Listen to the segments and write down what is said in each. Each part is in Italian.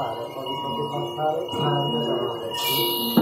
fare, poi potete passare alla m a m a n d a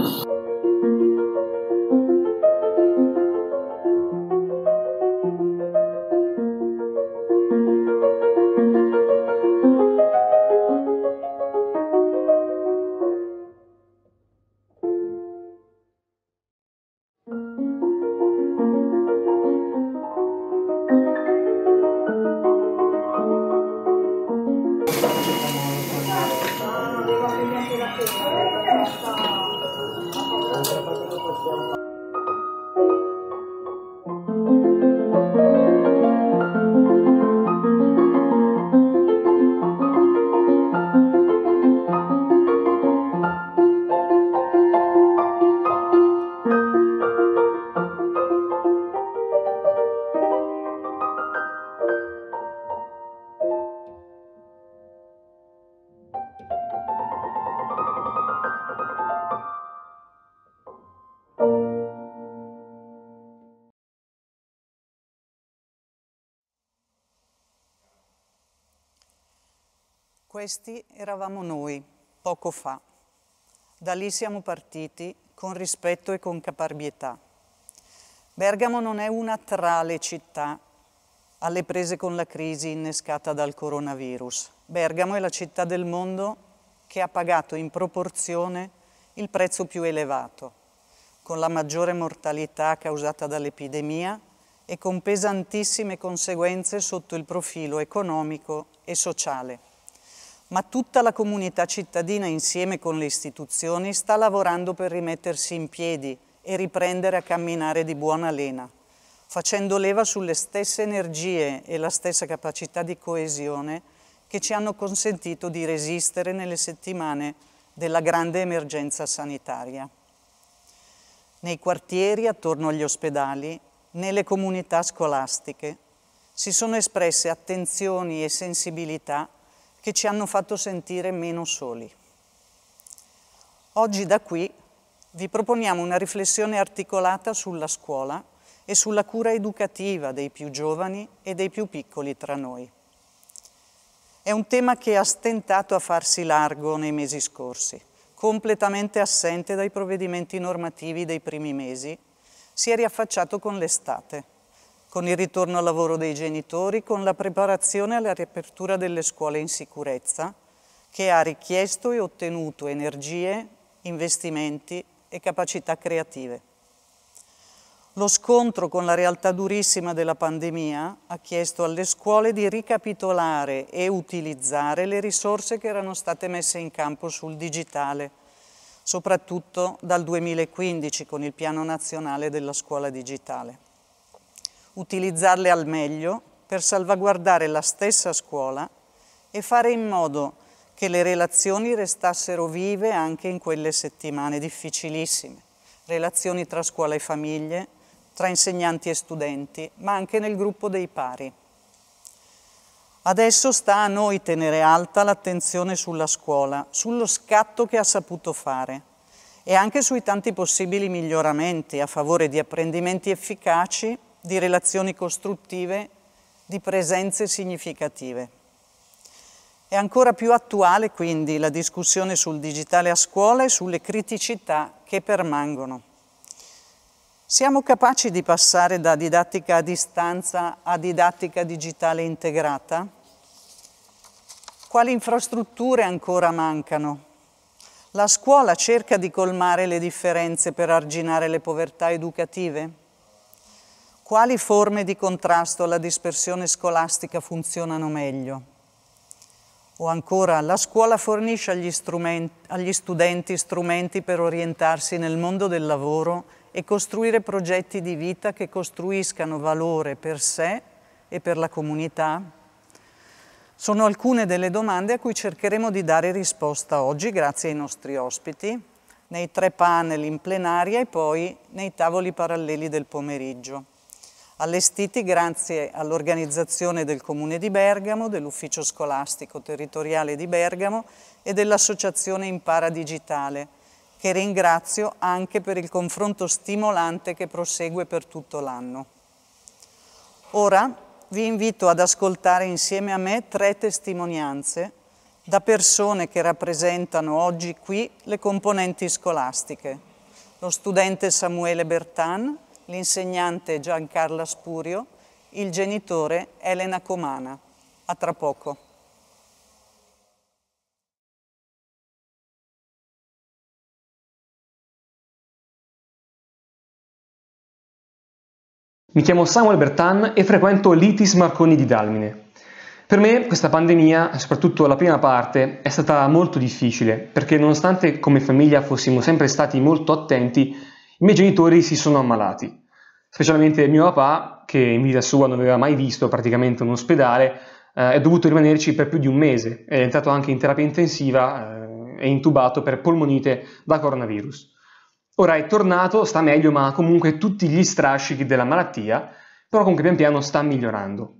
Questi eravamo noi, poco fa. Da lì siamo partiti con rispetto e con caparbietà. Bergamo non è una tra le città alle prese con la crisi innescata dal coronavirus. Bergamo è la città del mondo che ha pagato in proporzione il prezzo più elevato, con la maggiore mortalità causata dall'epidemia e con pesantissime conseguenze sotto il profilo economico e sociale ma tutta la comunità cittadina insieme con le istituzioni sta lavorando per rimettersi in piedi e riprendere a camminare di buona lena, facendo leva sulle stesse energie e la stessa capacità di coesione che ci hanno consentito di resistere nelle settimane della grande emergenza sanitaria. Nei quartieri attorno agli ospedali, nelle comunità scolastiche, si sono espresse attenzioni e sensibilità che ci hanno fatto sentire meno soli. Oggi da qui vi proponiamo una riflessione articolata sulla scuola e sulla cura educativa dei più giovani e dei più piccoli tra noi. È un tema che ha stentato a farsi largo nei mesi scorsi, completamente assente dai provvedimenti normativi dei primi mesi, si è riaffacciato con l'estate con il ritorno al lavoro dei genitori, con la preparazione alla riapertura delle scuole in sicurezza, che ha richiesto e ottenuto energie, investimenti e capacità creative. Lo scontro con la realtà durissima della pandemia ha chiesto alle scuole di ricapitolare e utilizzare le risorse che erano state messe in campo sul digitale, soprattutto dal 2015 con il Piano Nazionale della Scuola Digitale utilizzarle al meglio per salvaguardare la stessa scuola e fare in modo che le relazioni restassero vive anche in quelle settimane difficilissime, relazioni tra scuola e famiglie, tra insegnanti e studenti, ma anche nel gruppo dei pari. Adesso sta a noi tenere alta l'attenzione sulla scuola, sullo scatto che ha saputo fare e anche sui tanti possibili miglioramenti a favore di apprendimenti efficaci di relazioni costruttive, di presenze significative. È ancora più attuale quindi la discussione sul digitale a scuola e sulle criticità che permangono. Siamo capaci di passare da didattica a distanza a didattica digitale integrata? Quali infrastrutture ancora mancano? La scuola cerca di colmare le differenze per arginare le povertà educative? Quali forme di contrasto alla dispersione scolastica funzionano meglio? O ancora, la scuola fornisce agli, agli studenti strumenti per orientarsi nel mondo del lavoro e costruire progetti di vita che costruiscano valore per sé e per la comunità? Sono alcune delle domande a cui cercheremo di dare risposta oggi grazie ai nostri ospiti, nei tre panel in plenaria e poi nei tavoli paralleli del pomeriggio allestiti grazie all'organizzazione del Comune di Bergamo, dell'Ufficio Scolastico Territoriale di Bergamo e dell'Associazione Impara Digitale, che ringrazio anche per il confronto stimolante che prosegue per tutto l'anno. Ora vi invito ad ascoltare insieme a me tre testimonianze da persone che rappresentano oggi qui le componenti scolastiche. Lo studente Samuele Bertan, l'insegnante Giancarla Spurio, il genitore Elena Comana. A tra poco. Mi chiamo Samuel Bertan e frequento l'ITIS Marconi di Dalmine. Per me questa pandemia, soprattutto la prima parte, è stata molto difficile perché nonostante come famiglia fossimo sempre stati molto attenti, i miei genitori si sono ammalati specialmente mio papà, che in vita sua non aveva mai visto praticamente un ospedale, eh, è dovuto rimanerci per più di un mese, è entrato anche in terapia intensiva eh, e intubato per polmonite da coronavirus. Ora è tornato, sta meglio, ma ha comunque tutti gli strascichi della malattia, però comunque pian piano sta migliorando.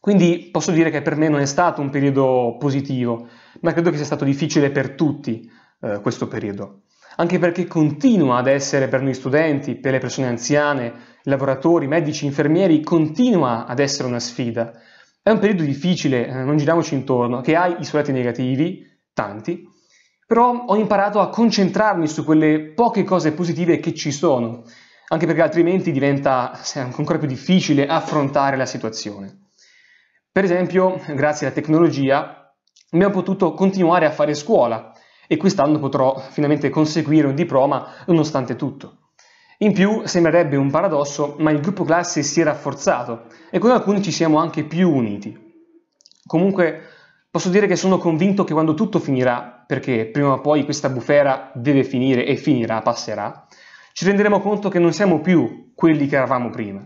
Quindi posso dire che per me non è stato un periodo positivo, ma credo che sia stato difficile per tutti eh, questo periodo anche perché continua ad essere per noi studenti, per le persone anziane, lavoratori, medici, infermieri, continua ad essere una sfida. È un periodo difficile, eh, non giriamoci intorno, che ha i suoi lati negativi, tanti, però ho imparato a concentrarmi su quelle poche cose positive che ci sono, anche perché altrimenti diventa eh, ancora più difficile affrontare la situazione. Per esempio, grazie alla tecnologia, abbiamo potuto continuare a fare scuola, e quest'anno potrò finalmente conseguire un diploma nonostante tutto. In più, sembrerebbe un paradosso, ma il gruppo classe si è rafforzato e con alcuni ci siamo anche più uniti. Comunque, posso dire che sono convinto che quando tutto finirà, perché prima o poi questa bufera deve finire e finirà, passerà, ci renderemo conto che non siamo più quelli che eravamo prima.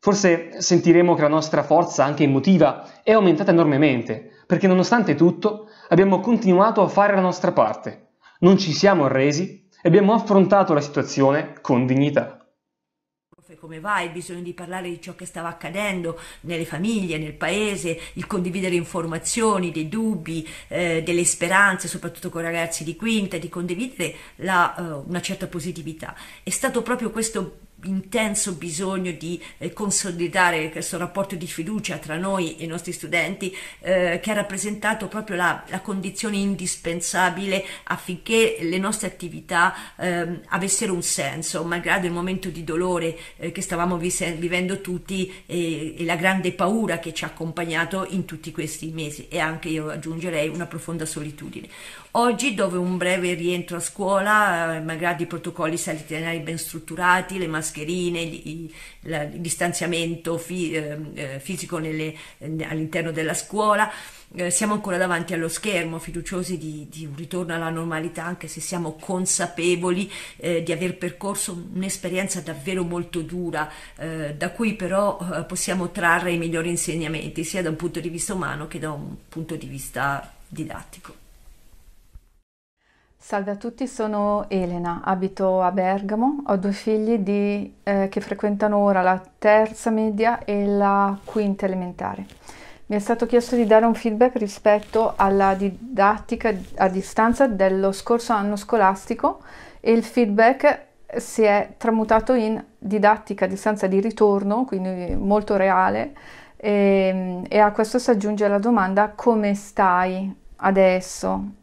Forse sentiremo che la nostra forza, anche emotiva, è aumentata enormemente perché nonostante tutto abbiamo continuato a fare la nostra parte, non ci siamo arresi e abbiamo affrontato la situazione con dignità come va, il bisogno di parlare di ciò che stava accadendo nelle famiglie, nel paese, il condividere informazioni, dei dubbi, eh, delle speranze, soprattutto con ragazzi di quinta, di condividere la, uh, una certa positività. È stato proprio questo intenso bisogno di eh, consolidare questo rapporto di fiducia tra noi e i nostri studenti eh, che ha rappresentato proprio la, la, condizione indispensabile affinché le nostre attività eh, avessero un senso, malgrado il momento di dolore eh, che stavamo vivendo tutti e, e la grande paura che ci ha accompagnato in tutti questi mesi e anche io aggiungerei una profonda solitudine. Oggi dopo un breve rientro a scuola, eh, malgrado i protocolli sanitari ben strutturati, le mascherine, il, il distanziamento fi, ehm, eh, fisico nelle, all'interno della scuola, eh, siamo ancora davanti allo schermo, fiduciosi di, di, un ritorno alla normalità, anche se siamo consapevoli eh, di aver percorso un'esperienza davvero molto dura, eh, da cui però eh, possiamo trarre i migliori insegnamenti, sia da un punto di vista umano che da un punto di vista didattico. Salve a tutti, sono Elena, abito a Bergamo, ho due figli di, eh, che frequentano ora la terza media e la quinta elementare. Mi è stato chiesto di dare un feedback rispetto alla didattica a distanza dello scorso anno scolastico e il feedback si è tramutato in didattica a distanza di ritorno, quindi molto reale, e, ehm, e a questo si aggiunge la domanda come stai adesso?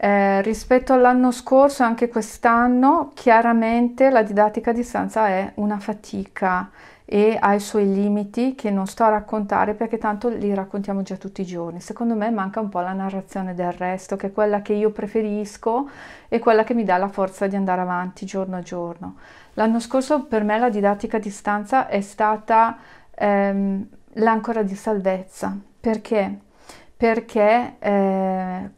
Eh, rispetto all'anno scorso, anche quest'anno, chiaramente la didattica a distanza è una fatica e ha i suoi limiti che non sto a raccontare perché tanto li raccontiamo già tutti i giorni. Secondo me manca un po' la narrazione del resto, che è quella che io preferisco e quella che mi dà la forza di andare avanti giorno a giorno. L'anno scorso per me la didattica a distanza è stata ehm, l'ancora di salvezza. Perché? Perché eh,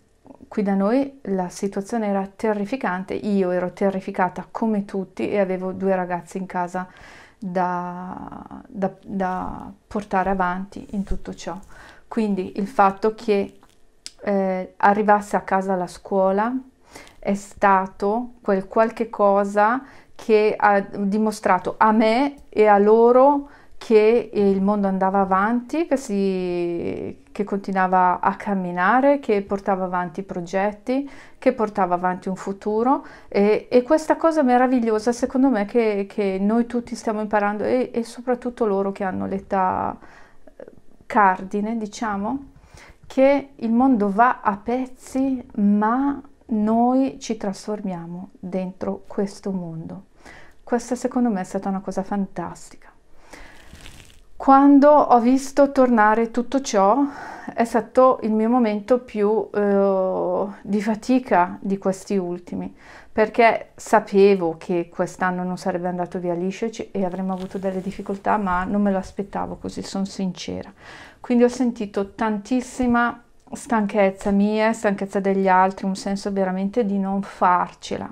Qui da noi la situazione era terrificante, io ero terrificata come tutti e avevo due ragazzi in casa da, da, da portare avanti in tutto ciò. Quindi il fatto che eh, arrivasse a casa la scuola è stato quel qualche cosa che ha dimostrato a me e a loro che che il mondo andava avanti, che, si, che continuava a camminare, che portava avanti progetti, che portava avanti un futuro e, e questa cosa meravigliosa secondo me che, che noi tutti stiamo imparando e, e soprattutto loro che hanno l'età eh, cardine, diciamo, che il mondo va a pezzi ma noi ci trasformiamo dentro questo mondo. Questa secondo me è stata una cosa fantastica. Quando ho visto tornare tutto ciò è stato il mio momento più eh, di fatica di questi ultimi, perché sapevo che quest'anno non sarebbe andato via liscio e avremmo avuto delle difficoltà, ma non me lo aspettavo così, sono sincera. Quindi ho sentito tantissima stanchezza mia, stanchezza degli altri, un senso veramente di non farcela.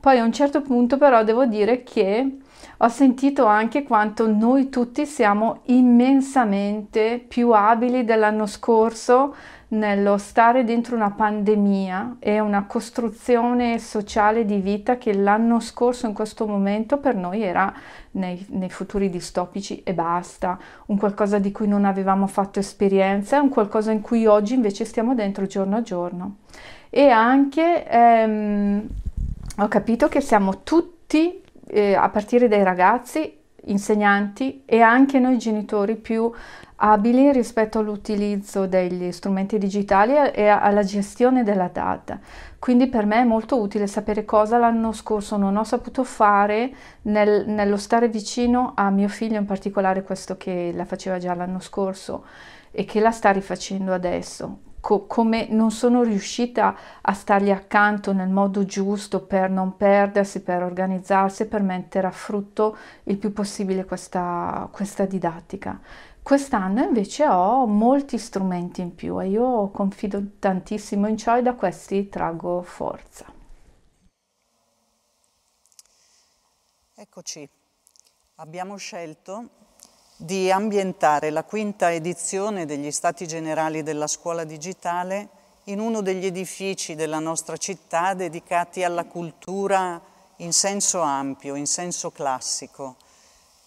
Poi a un certo punto però devo dire che ho sentito anche quanto noi tutti siamo immensamente più abili dell'anno scorso nello stare dentro una pandemia e una costruzione sociale di vita che l'anno scorso in questo momento per noi era nei, nei, futuri distopici e basta, un qualcosa di cui non avevamo fatto esperienza, un qualcosa in cui oggi invece stiamo dentro giorno a giorno. E anche ehm, ho capito che siamo tutti eh, a partire dai ragazzi, insegnanti e anche noi genitori più abili rispetto all'utilizzo degli strumenti digitali e alla gestione della data. Quindi per me è molto utile sapere cosa l'anno scorso non ho saputo fare nel, nello stare vicino a mio figlio, in particolare questo che la faceva già l'anno scorso e che la sta rifacendo adesso co- come non sono riuscita a stargli accanto nel modo giusto per non perdersi, per organizzarsi, per mettere a frutto il più possibile questa, questa didattica. Quest'anno invece ho molti strumenti in più e io confido tantissimo in ciò e da questi traggo forza. Eccoci, abbiamo scelto di ambientare la quinta edizione degli Stati Generali della Scuola Digitale in uno degli edifici della nostra città dedicati alla cultura in senso ampio, in senso classico.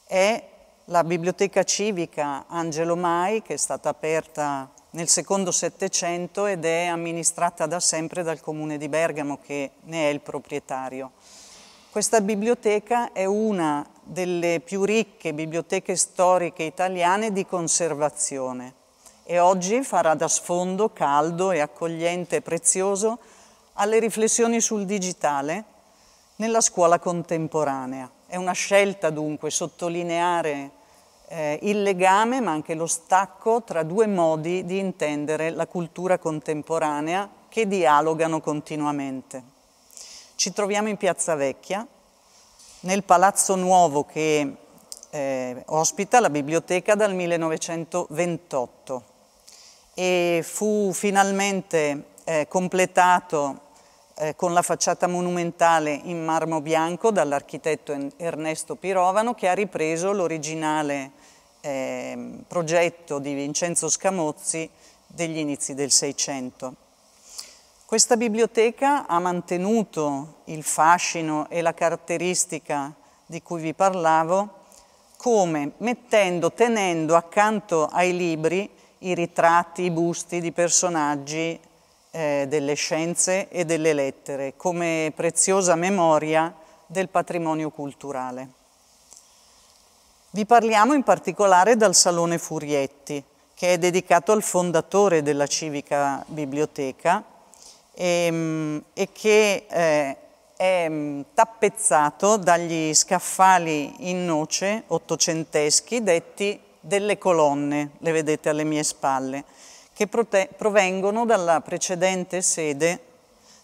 È la biblioteca civica Angelo Mai, che è stata aperta nel secondo Settecento ed è amministrata da sempre dal Comune di Bergamo, che ne è il proprietario. Questa biblioteca è una delle più ricche biblioteche storiche italiane di conservazione e oggi farà da sfondo caldo e accogliente e prezioso alle riflessioni sul digitale nella scuola contemporanea. È una scelta dunque sottolineare eh, il legame ma anche lo stacco tra due modi di intendere la cultura contemporanea che dialogano continuamente. Ci troviamo in Piazza Vecchia, nel Palazzo Nuovo che eh, ospita la biblioteca dal 1928 e fu finalmente eh, completato eh, con la facciata monumentale in marmo bianco dall'architetto Ernesto Pirovano che ha ripreso l'originale ehm, progetto di Vincenzo Scamozzi degli inizi del Seicento. Questa biblioteca ha mantenuto il fascino e la caratteristica di cui vi parlavo, come mettendo, tenendo accanto ai libri i ritratti, i busti di personaggi eh, delle scienze e delle lettere, come preziosa memoria del patrimonio culturale. Vi parliamo in particolare dal Salone Furietti, che è dedicato al fondatore della civica biblioteca, e, ehm, e che eh, è mm, tappezzato dagli scaffali in noce ottocenteschi detti delle colonne, le vedete alle mie spalle, che provengono dalla precedente sede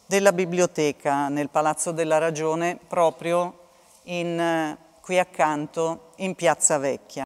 della biblioteca nel Palazzo della Ragione proprio in, qui accanto in Piazza Vecchia.